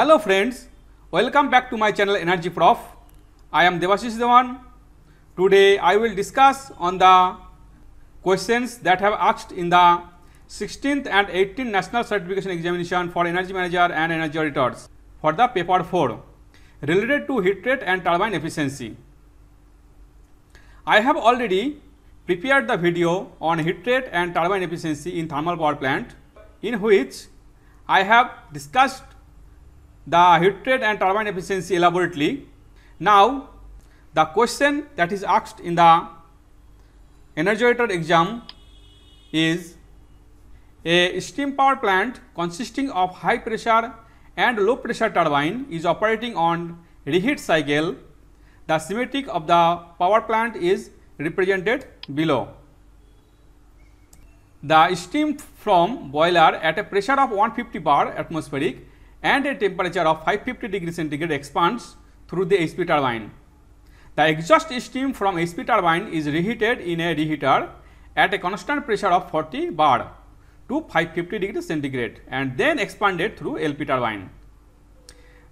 Hello friends, welcome back to my channel Energy Prof. I am Devashish Devan. Today I will discuss on the questions that have asked in the 16th and 18th National Certification Examination for Energy Manager and Energy Auditors for the paper 4 related to heat rate and turbine efficiency. I have already prepared the video on heat rate and turbine efficiency in thermal power plant in which I have discussed the heat rate and turbine efficiency elaborately. Now, the question that is asked in the energy exam is a steam power plant consisting of high pressure and low pressure turbine is operating on reheat cycle. The schematic of the power plant is represented below. The steam from boiler at a pressure of 150 bar atmospheric and a temperature of 550 degree centigrade expands through the HP turbine. The exhaust steam from HP turbine is reheated in a reheater at a constant pressure of 40 bar to 550 degree centigrade and then expanded through LP turbine.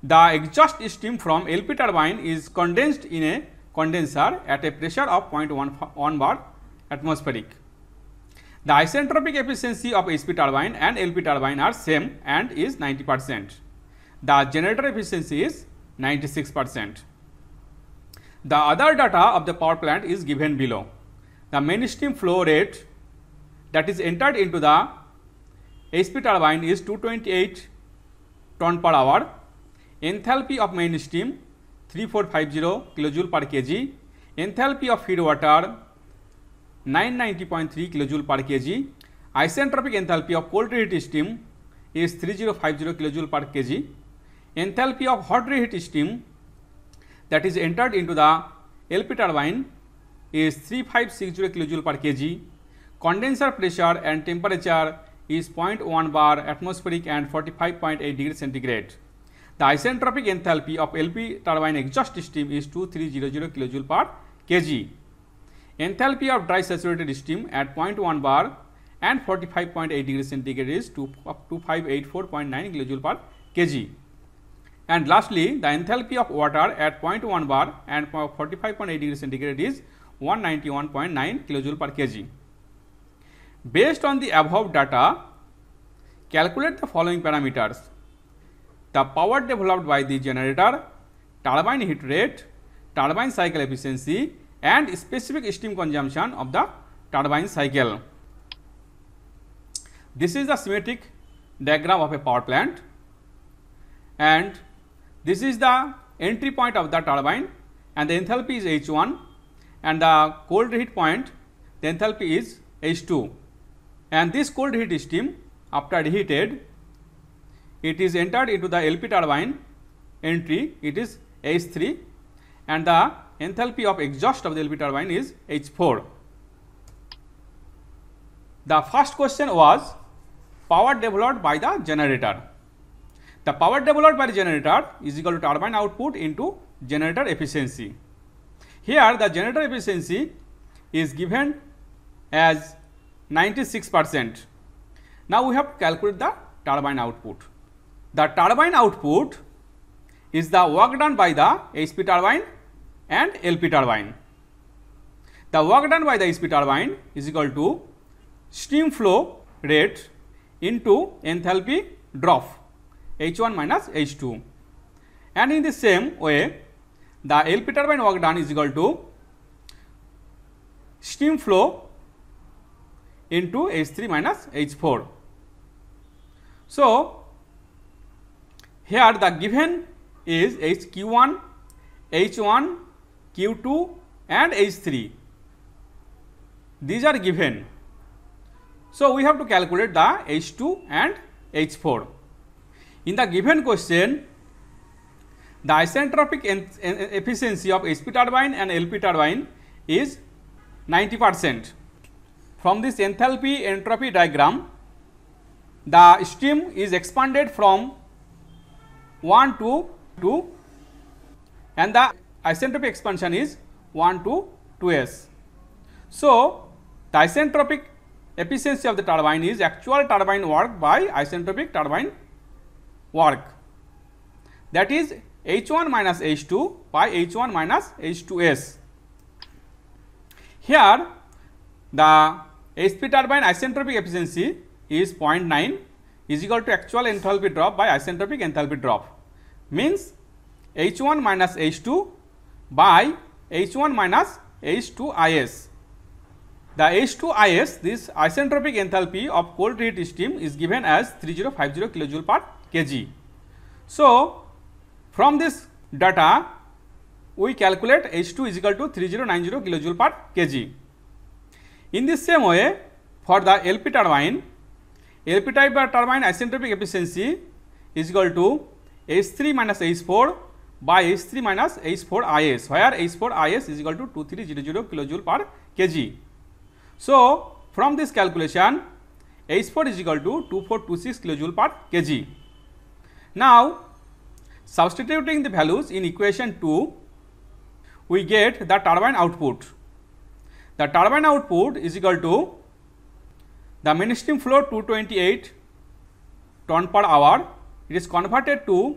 The exhaust steam from LP turbine is condensed in a condenser at a pressure of 0.1 bar atmospheric the isentropic efficiency of HP turbine and LP turbine are same and is 90%. The generator efficiency is 96%. The other data of the power plant is given below. The main steam flow rate that is entered into the HP turbine is 228 ton per hour. Enthalpy of main steam 3450 kilojoule per kg. Enthalpy of feed water 990.3 kJ per kg. Isentropic enthalpy of cold reheat steam is 3050 kJ per kg. Enthalpy of hot reheat steam that is entered into the LP turbine is 3560 kJ per kg. Condenser pressure and temperature is 0.1 bar atmospheric and 45.8 degree centigrade. The isentropic enthalpy of LP turbine exhaust steam is 2300 kJ per kg. Enthalpy of dry saturated steam at 0.1 bar and 45.8 degree centigrade is 2584.9 kilojoule per kg. And lastly, the enthalpy of water at 0.1 bar and 45.8 degree centigrade is 191.9 kilojoule per kg. Based on the above data, calculate the following parameters. The power developed by the generator, turbine heat rate, turbine cycle efficiency, and specific steam consumption of the turbine cycle. This is the schematic diagram of a power plant and this is the entry point of the turbine and the enthalpy is H1 and the cold heat point the enthalpy is H2 and this cold heat steam after reheated it is entered into the LP turbine entry it is H3 and the enthalpy of exhaust of the LP turbine is H4. The first question was power developed by the generator. The power developed by the generator is equal to turbine output into generator efficiency. Here the generator efficiency is given as 96 percent. Now we have to calculate the turbine output. The turbine output is the work done by the HP turbine and LP turbine. The work done by the SP turbine is equal to steam flow rate into enthalpy drop H1 minus H2. And in the same way, the LP turbine work done is equal to steam flow into H3 minus H4. So, here the given is HQ1, H1 Q2 and H3. These are given. So, we have to calculate the H2 and H4. In the given question, the isentropic efficiency of HP turbine and LP turbine is 90 percent. From this enthalpy entropy diagram, the stream is expanded from 1 to 2 and the isentropic expansion is 1 to 2s. So, the isentropic efficiency of the turbine is actual turbine work by isentropic turbine work that is H1 minus H2 by H1 minus H2s. Here the HP turbine isentropic efficiency is 0.9 is equal to actual enthalpy drop by isentropic enthalpy drop means H1 minus H2 by H1 minus H2IS. The H2IS, this isentropic enthalpy of cold heat steam is given as 3050 kilojoule per kg. So, from this data we calculate H2 is equal to 3090 kilojoule per kg. In this same way for the LP turbine, LP type turbine isentropic efficiency is equal to H3 minus H4 by H3 minus H4Is, where H4Is is equal to 2300 kilojoule per kg. So, from this calculation, H4 is equal to 2426 kilojoule per kg. Now, substituting the values in equation 2, we get the turbine output. The turbine output is equal to the mainstream flow 228 ton per hour. It is converted to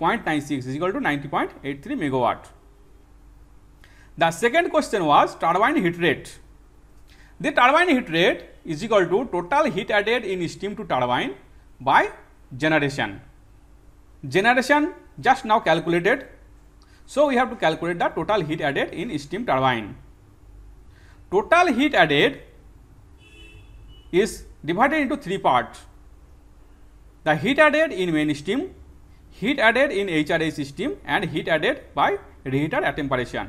0.96 is equal to 90.83 megawatt. The second question was turbine heat rate. The turbine heat rate is equal to total heat added in steam to turbine by generation. Generation just now calculated. So, we have to calculate the total heat added in steam turbine. Total heat added is divided into three parts. The heat added in main steam heat added in HRA system and heat added by reheater at temperature.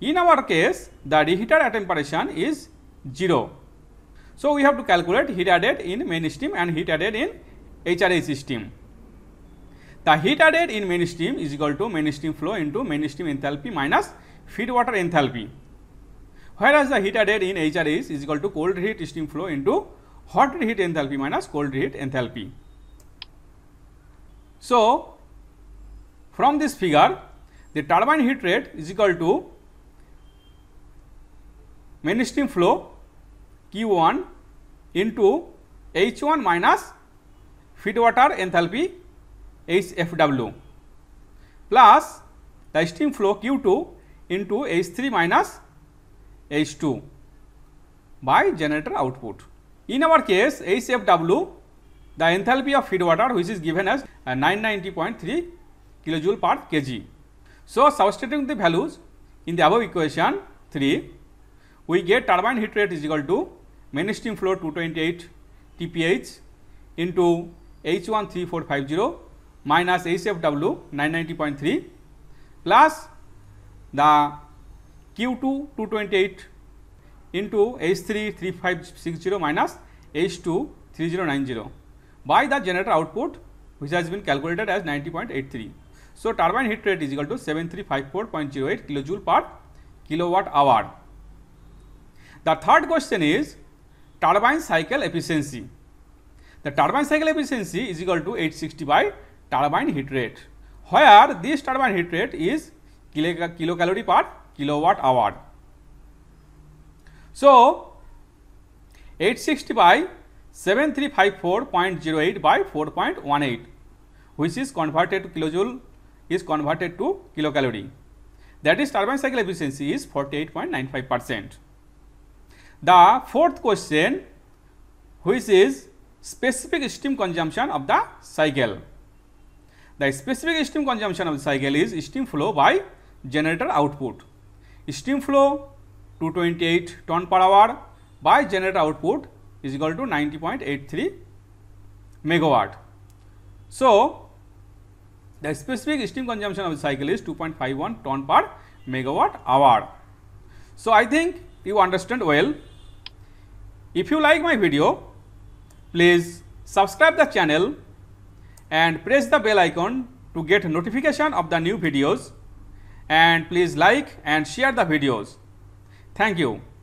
In our case, the reheater at temperature is 0. So, we have to calculate heat added in mainstream and heat added in HRA system. The heat added in mainstream is equal to mainstream flow into mainstream enthalpy minus feed water enthalpy. Whereas, the heat added in HRA is equal to cold heat stream flow into hot heat enthalpy minus cold heat enthalpy. So, from this figure the turbine heat rate is equal to main steam flow Q1 into H1 minus feed water enthalpy HFW plus the steam flow Q2 into H3 minus H2 by generator output. In our case HFW the enthalpy of feed water which is given as uh, 990.3 kilojoule per kg. So, substituting the values in the above equation 3, we get turbine heat rate is equal to main steam flow 228 TPH into H13450 minus HFW 990.3 plus the Q2 228 into H3 3560 minus H2 3090 by the generator output which has been calculated as 90.83. So, turbine heat rate is equal to 7354.08 kilojoule per kilowatt hour. The third question is turbine cycle efficiency. The turbine cycle efficiency is equal to 860 by turbine heat rate, where this turbine heat rate is kilo kilocalorie per kilowatt hour. So, 860 by 7354.08 by 4.18 which is converted to kilojoule is converted to kilocalorie. That is turbine cycle efficiency is 48.95 percent. The fourth question which is specific steam consumption of the cycle. The specific steam consumption of the cycle is steam flow by generator output. Steam flow 228 ton per hour by generator output is equal to 90.83 megawatt. So, the specific steam consumption of the cycle is 2.51 ton per megawatt hour. So, I think you understand well. If you like my video, please subscribe the channel and press the bell icon to get notification of the new videos and please like and share the videos. Thank you.